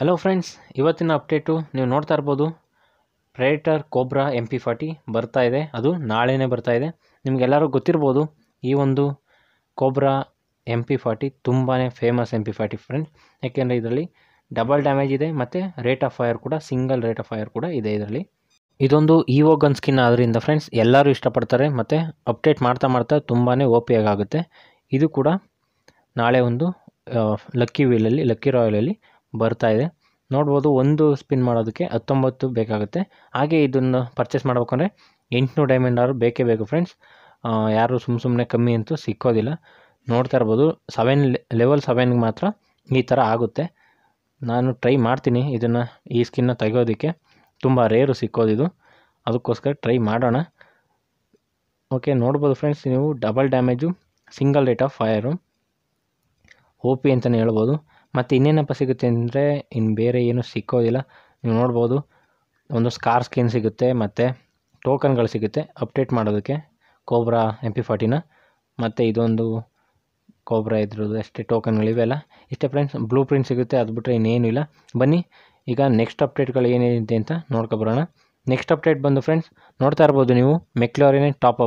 hello friends ಇವತ್ತಿನ update ನೀವು ನೋಡ್ತಾ ಇರ್ಬೋದು ಪ್ರೇಟರ್ ಕೋಬ್ರಾ ಎಂ ಪಿ ಫಾರ್ಟಿ ಬರ್ತಾ ಇದೆ ಅದು ನಾಳೆನೆ ಬರ್ತಾ ಇದೆ ನಿಮಗೆಲ್ಲರೂ ಗೊತ್ತಿರ್ಬೋದು ಈ ಒಂದು ಕೋಬ್ರಾ ಎಂ ಪಿ ಫಾರ್ಟಿ ತುಂಬಾ ಫೇಮಸ್ ಎಂ ಪಿ ಫಾರ್ಟಿ ಫ್ರೆಂಡ್ಸ್ ಯಾಕೆಂದರೆ ಇದರಲ್ಲಿ ಡಬಲ್ ಡ್ಯಾಮೇಜ್ ಇದೆ ಮತ್ತು ರೇಟ್ ಆಫ್ ಫೈರ್ ಕೂಡ ಸಿಂಗಲ್ ರೇಟ್ ಆಫ್ ಫೈರ್ ಕೂಡ ಇದೆ ಇದರಲ್ಲಿ ಇದೊಂದು ಇವೋ ಗನ್ ಸ್ಕಿನ್ ಆದ್ದರಿಂದ ಫ್ರೆಂಡ್ಸ್ ಎಲ್ಲರೂ ಇಷ್ಟಪಡ್ತಾರೆ ಮತ್ತು ಅಪ್ಡೇಟ್ ಮಾಡ್ತಾ ಮಾಡ್ತಾ ತುಂಬಾ ಓ ಆಗುತ್ತೆ ಇದು ಕೂಡ ನಾಳೆ ಒಂದು ಲಕ್ಕಿ ವೀಲಲ್ಲಿ ಲಕ್ಕಿ ರಾಯಲಲ್ಲಿ ಬರ್ತಾ ಇದೆ ನೋಡ್ಬೋದು ಒಂದು ಸ್ಪಿನ್ ಮಾಡೋದಕ್ಕೆ ಹತ್ತೊಂಬತ್ತು ಬೇಕಾಗುತ್ತೆ ಹಾಗೆ ಇದನ್ನು ಪರ್ಚೇಸ್ ಮಾಡಬೇಕಂದ್ರೆ ಎಂಟುನೂರು ಡೈಮಂಡ್ ಆರು ಬೇಕೇ ಬೇಕು ಫ್ರೆಂಡ್ಸ್ ಯಾರು ಸುಮ್ಮ ಸುಮ್ಮನೆ ಕಮ್ಮಿ ಅಂತೂ ಸಿಕ್ಕೋದಿಲ್ಲ ನೋಡ್ತಾ ಇರ್ಬೋದು ಸೆವೆನ್ ಲೆವೆಲ್ ಸೆವೆನ್ಗೆ ಮಾತ್ರ ಈ ಥರ ಆಗುತ್ತೆ ನಾನು ಟ್ರೈ ಮಾಡ್ತೀನಿ ಇದನ್ನು ಈ ಸ್ಕಿನ್ನ ತೆಗೋದಕ್ಕೆ ತುಂಬ ರೇರು ಸಿಕ್ಕೋದಿದು ಅದಕ್ಕೋಸ್ಕರ ಟ್ರೈ ಮಾಡೋಣ ಓಕೆ ನೋಡ್ಬೋದು ಫ್ರೆಂಡ್ಸ್ ನೀವು double damage single rate of fire O P ಅಂತಲೇ ಹೇಳ್ಬೋದು ಮತ್ತು ಇನ್ನೇನಪ್ಪ ಸಿಗುತ್ತೆ ಅಂದರೆ ಇನ್ನು ಬೇರೆ ಏನೂ ಸಿಕ್ಕೋದಿಲ್ಲ ನೀವು ನೋಡ್ಬೋದು ಒಂದು ಸ್ಕಾರ್ ಸ್ಕಿನ್ ಸಿಗುತ್ತೆ ಮತ್ತು ಟೋಕನ್ಗಳು ಸಿಗುತ್ತೆ ಅಪ್ಡೇಟ್ ಮಾಡೋದಕ್ಕೆ ಕೋಬ್ರಾ ಎಂ ಪಿ ಫಾರ್ಟಿನ ಮತ್ತು ಇದೊಂದು ಕೋಬ್ರಾ ಇದ್ರದ್ದು ಅಷ್ಟೇ ಅಲ್ಲ ಇಷ್ಟೇ ಫ್ರೆಂಡ್ಸ್ ಬ್ಲೂ ಪ್ರಿಂಟ್ ಸಿಗುತ್ತೆ ಅದು ಬಿಟ್ಟರೆ ಇನ್ನೇನು ಇಲ್ಲ ಬನ್ನಿ ಈಗ ನೆಕ್ಸ್ಟ್ ಅಪ್ಡೇಟ್ಗಳು ಏನೇನಿದೆ ಅಂತ ನೋಡ್ಕೊಬರೋಣ ನೆಕ್ಸ್ಟ್ ಅಪ್ಡೇಟ್ ಬಂದು ಫ್ರೆಂಡ್ಸ್ ನೋಡ್ತಾ ಇರ್ಬೋದು ನೀವು ಮೆಕ್ಲೋರಿನೇ ಟಾಪ್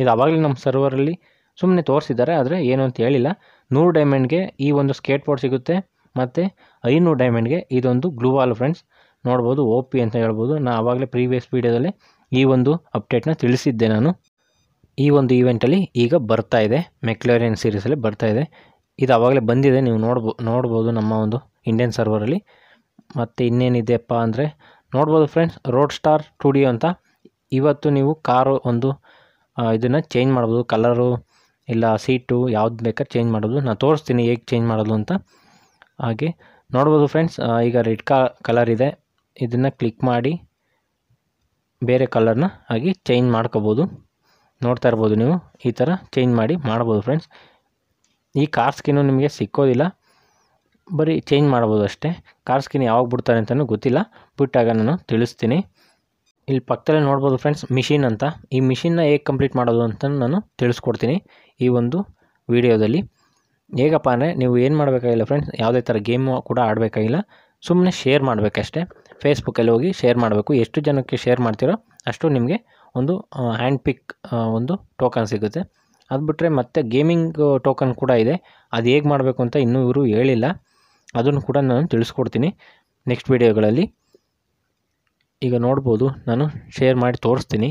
ಇದು ಆವಾಗಲೇ ನಮ್ಮ ಸರ್ವರಲ್ಲಿ ಸುಮ್ಮನೆ ತೋರಿಸಿದ್ದಾರೆ ಆದರೆ ಏನು ಅಂತ ಹೇಳಿಲ್ಲ ನೂರು ಡೈಮಂಡ್ಗೆ ಈ ಒಂದು ಸ್ಕೇಟ್ ಬೋರ್ಡ್ ಸಿಗುತ್ತೆ ಮತ್ತು ಐನೂರು ಡೈಮಂಡ್ಗೆ ಇದೊಂದು ಗ್ಲೂ ವಾಲ್ ಫ್ರೆಂಡ್ಸ್ ನೋಡ್ಬೋದು ಓ ಪಿ ಅಂತ ಹೇಳ್ಬೋದು ನಾನು ಆವಾಗಲೇ ಪ್ರೀವಿಯಸ್ ವೀಡಿಯೋದಲ್ಲಿ ಈ ಒಂದು ಅಪ್ಡೇಟ್ನ ತಿಳಿಸಿದ್ದೆ ನಾನು ಈ ಒಂದು ಈವೆಂಟಲ್ಲಿ ಈಗ ಬರ್ತಾ ಇದೆ ಮೆಕ್ಲೋರಿಯನ್ ಸೀರೀಸಲ್ಲಿ ಬರ್ತಾ ಇದೆ ಇದು ಆವಾಗಲೇ ಬಂದಿದೆ ನೀವು ನೋಡ್ಬೋ ನೋಡ್ಬೋದು ನಮ್ಮ ಒಂದು ಇಂಡಿಯನ್ ಸರ್ವರಲ್ಲಿ ಮತ್ತು ಇನ್ನೇನಿದೆಯಪ್ಪ ಅಂದರೆ ನೋಡ್ಬೋದು ಫ್ರೆಂಡ್ಸ್ ರೋಡ್ ಸ್ಟಾರ್ ಸ್ಟುಡಿಯೋ ಅಂತ ಇವತ್ತು ನೀವು ಕಾರು ಒಂದು ಇದನ್ನು ಚೇಂಜ್ ಮಾಡ್ಬೋದು ಕಲರು ಇಲ್ಲ ಸೀಟು ಯಾವ್ದು ಬೇಕಾದ್ರೆ ಚೇಂಜ್ ಮಾಡೋದು ನಾನು ತೋರಿಸ್ತೀನಿ ಹೇಗೆ ಚೇಂಜ್ ಮಾಡೋದು ಅಂತ ಹಾಗೆ ನೋಡ್ಬೋದು ಫ್ರೆಂಡ್ಸ್ ಈಗ ರೆಡ್ ಕಲರ್ ಇದೆ ಇದನ್ನು ಕ್ಲಿಕ್ ಮಾಡಿ ಬೇರೆ ಕಲರ್ನ ಹಾಗೆ ಚೇಂಜ್ ಮಾಡ್ಕೋಬೋದು ನೋಡ್ತಾ ಇರ್ಬೋದು ನೀವು ಈ ಥರ ಚೇಂಜ್ ಮಾಡಿ ಮಾಡ್ಬೋದು ಫ್ರೆಂಡ್ಸ್ ಈ ಕಾರ್ಸ್ಗೇನು ನಿಮಗೆ ಸಿಕ್ಕೋದಿಲ್ಲ ಬರೀ ಚೇಂಜ್ ಮಾಡ್ಬೋದು ಅಷ್ಟೇ ಕಾರ್ ಸ್ಕಿನ್ ಯಾವಾಗ ಬಿಡ್ತಾರೆ ಅಂತಲೂ ಗೊತ್ತಿಲ್ಲ ಬಿಟ್ಟಾಗ ನಾನು ತಿಳಿಸ್ತೀನಿ ಇಲ್ಲಿ ಪಕ್ಕದಲ್ಲೇ ನೋಡ್ಬೋದು ಫ್ರೆಂಡ್ಸ್ ಮಿಷಿನ್ ಅಂತ ಈ ಮಿಷಿನ್ನ ಹೇಗೆ ಕಂಪ್ಲೀಟ್ ಮಾಡೋದು ಅಂತ ನಾನು ತಿಳಿಸ್ಕೊಡ್ತೀನಿ ಈ ಒಂದು ವಿಡಿಯೋದಲ್ಲಿ ಹೇಗಪ್ಪ ಅಂದರೆ ನೀವು ಏನು ಮಾಡಬೇಕಾಗಿಲ್ಲ ಫ್ರೆಂಡ್ಸ್ ಯಾವುದೇ ಥರ ಗೇಮು ಕೂಡ ಆಡಬೇಕಾಗಿಲ್ಲ ಸುಮ್ಮನೆ ಶೇರ್ ಮಾಡಬೇಕಷ್ಟೇ ಫೇಸ್ಬುಕ್ಕಲ್ಲಿ ಹೋಗಿ ಶೇರ್ ಮಾಡಬೇಕು ಎಷ್ಟು ಜನಕ್ಕೆ ಶೇರ್ ಮಾಡ್ತೀರೋ ಅಷ್ಟು ನಿಮಗೆ ಒಂದು ಹ್ಯಾಂಡ್ ಪಿಕ್ ಒಂದು ಟೋಕನ್ ಸಿಗುತ್ತೆ ಅದು ಬಿಟ್ಟರೆ ಮತ್ತೆ ಗೇಮಿಂಗ್ ಟೋಕನ್ ಕೂಡ ಇದೆ ಅದು ಹೇಗೆ ಮಾಡಬೇಕು ಅಂತ ಇನ್ನೂ ಇವರು ಹೇಳಿಲ್ಲ ಅದನ್ನು ಕೂಡ ನಾನು ತಿಳಿಸ್ಕೊಡ್ತೀನಿ ನೆಕ್ಸ್ಟ್ ವೀಡಿಯೋಗಳಲ್ಲಿ ಈಗ ನೋಡ್ಬೋದು ನಾನು ಶೇರ್ ಮಾಡಿ ತೋರಿಸ್ತೀನಿ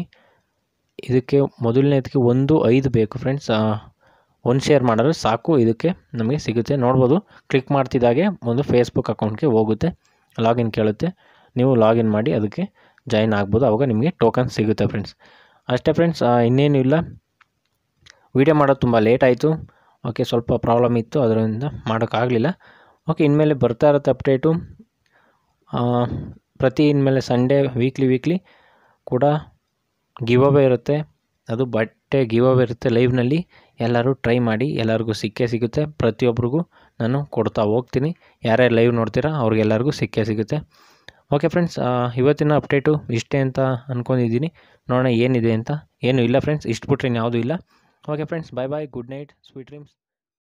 ಇದಕ್ಕೆ ಮೊದಲನೇದಕ್ಕೆ ಒಂದು ಐದು ಬೇಕು ಫ್ರೆಂಡ್ಸ್ ಒಂದು ಶೇರ್ ಮಾಡಿದ್ರೆ ಸಾಕು ಇದಕ್ಕೆ ನಮಗೆ ಸಿಗುತ್ತೆ ನೋಡ್ಬೋದು ಕ್ಲಿಕ್ ಮಾಡ್ತಿದ್ದಾಗೆ ಒಂದು ಫೇಸ್ಬುಕ್ ಅಕೌಂಟ್ಗೆ ಹೋಗುತ್ತೆ ಲಾಗಿನ್ ಕೇಳುತ್ತೆ ನೀವು ಲಾಗಿನ್ ಮಾಡಿ ಅದಕ್ಕೆ ಜಾಯಿನ್ ಆಗ್ಬೋದು ಆವಾಗ ನಿಮಗೆ ಟೋಕನ್ ಸಿಗುತ್ತೆ ಫ್ರೆಂಡ್ಸ್ ಅಷ್ಟೇ ಫ್ರೆಂಡ್ಸ್ ಇನ್ನೇನು ಇಲ್ಲ ವೀಡಿಯೋ ಮಾಡೋದು ತುಂಬ ಲೇಟ್ ಆಯಿತು ಓಕೆ ಸ್ವಲ್ಪ ಪ್ರಾಬ್ಲಮ್ ಇತ್ತು ಅದರಿಂದ ಮಾಡೋಕ್ಕಾಗಲಿಲ್ಲ ಓಕೆ ಇನ್ಮೇಲೆ ಬರ್ತಾ ಇರುತ್ತೆ ಅಪ್ಡೇಟು ಪ್ರತಿ ಇನ್ಮೇಲೆ ಸಂಡೇ ವೀಕ್ಲಿ ವೀಕ್ಲಿ ಕೂಡ ಗಿವ್ ಅವೇ ಇರುತ್ತೆ ಅದು ಬಟ್ಟೆ ಗಿವ್ ಅವೇ ಇರುತ್ತೆ ಲೈವ್ನಲ್ಲಿ ಎಲ್ಲರೂ ಟ್ರೈ ಮಾಡಿ ಎಲ್ಲರಿಗೂ ಸಿಕ್ಕೇ ಸಿಗುತ್ತೆ ಪ್ರತಿಯೊಬ್ಬರಿಗೂ ನಾನು ಕೊಡ್ತಾ ಹೋಗ್ತೀನಿ ಯಾರ್ಯಾರು ಲೈವ್ ನೋಡ್ತೀರಾ ಅವ್ರಿಗೆಲ್ಲರಿಗೂ ಸಿಕ್ಕೇ ಸಿಗುತ್ತೆ ಓಕೆ ಫ್ರೆಂಡ್ಸ್ ಇವತ್ತಿನ ಅಪ್ಡೇಟು ಇಷ್ಟೇ ಅಂತ ಅಂದ್ಕೊಂಡಿದ್ದೀನಿ ನೋಡೋಣ ಏನಿದೆ ಅಂತ ಏನೂ ಇಲ್ಲ ಫ್ರೆಂಡ್ಸ್ ಇಷ್ಟು ಬಿಟ್ರೆ ಯಾವುದೂ ಇಲ್ಲ okay friends bye bye good night sweet dreams